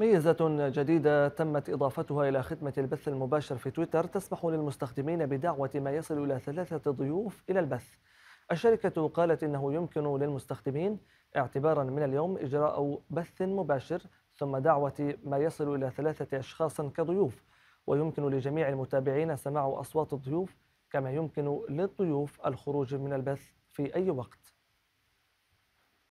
ميزة جديدة تمت إضافتها إلى خدمة البث المباشر في تويتر تسمح للمستخدمين بدعوة ما يصل إلى ثلاثة ضيوف إلى البث الشركة قالت إنه يمكن للمستخدمين اعتبارا من اليوم إجراء بث مباشر ثم دعوة ما يصل إلى ثلاثة أشخاص كضيوف ويمكن لجميع المتابعين سماع أصوات الضيوف كما يمكن للضيوف الخروج من البث في أي وقت